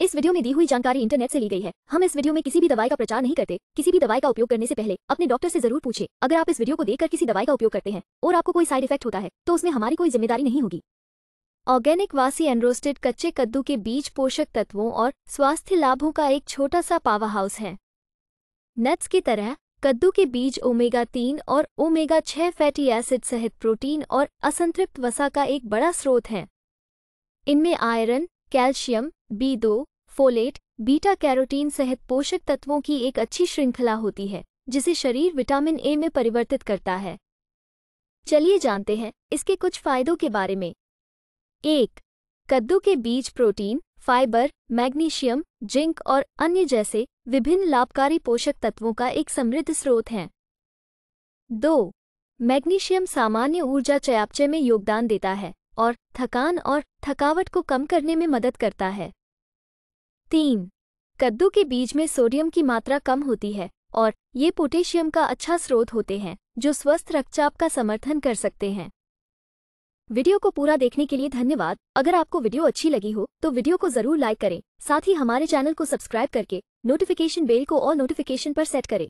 इस वीडियो में दी हुई जानकारी इंटरनेट से ली गई है हम इस वीडियो में किसी भी दवाई का प्रचार नहीं करते किसी भी दवाई का उपयोग करने से पहले अपने डॉक्टर से जरूर पूछे अगर आप इस वीडियो को देखकर किसी दवाई का उपयोग करते हैं और आपको कोई साइड इफेक्ट होता है तो उसमें हमारी कोई जिम्मेदारी नहीं होगी ऑर्गेनिक वासी एनरोस्टेड कच्चे कद्दू के बीज पोषक तत्वों और स्वास्थ्य लाभों का एक छोटा सा पावर हाउस है नट्स की तरह कद्दू के बीज ओमेगा तीन और ओमेगा छह फैटी एसिड सहित प्रोटीन और असंतृप्त वसा का एक बड़ा स्रोत है इनमें आयरन कैल्शियम बी दो फोलेट बीटा कैरोटीन सहित पोषक तत्वों की एक अच्छी श्रृंखला होती है जिसे शरीर विटामिन ए में परिवर्तित करता है चलिए जानते हैं इसके कुछ फायदों के बारे में एक कद्दू के बीज प्रोटीन फाइबर मैग्नीशियम जिंक और अन्य जैसे विभिन्न लाभकारी पोषक तत्वों का एक समृद्ध स्रोत हैं दो मैग्नीशियम सामान्य ऊर्जा चयापचय में योगदान देता है और थकान और थकावट को कम करने में मदद करता है तीन कद्दू के बीज में सोडियम की मात्रा कम होती है और ये पोटेशियम का अच्छा स्रोत होते हैं जो स्वस्थ रक्तचाप का समर्थन कर सकते हैं वीडियो को पूरा देखने के लिए धन्यवाद अगर आपको वीडियो अच्छी लगी हो तो वीडियो को जरूर लाइक करें साथ ही हमारे चैनल को सब्सक्राइब करके नोटिफिकेशन बेल को और नोटिफिकेशन पर सेट करें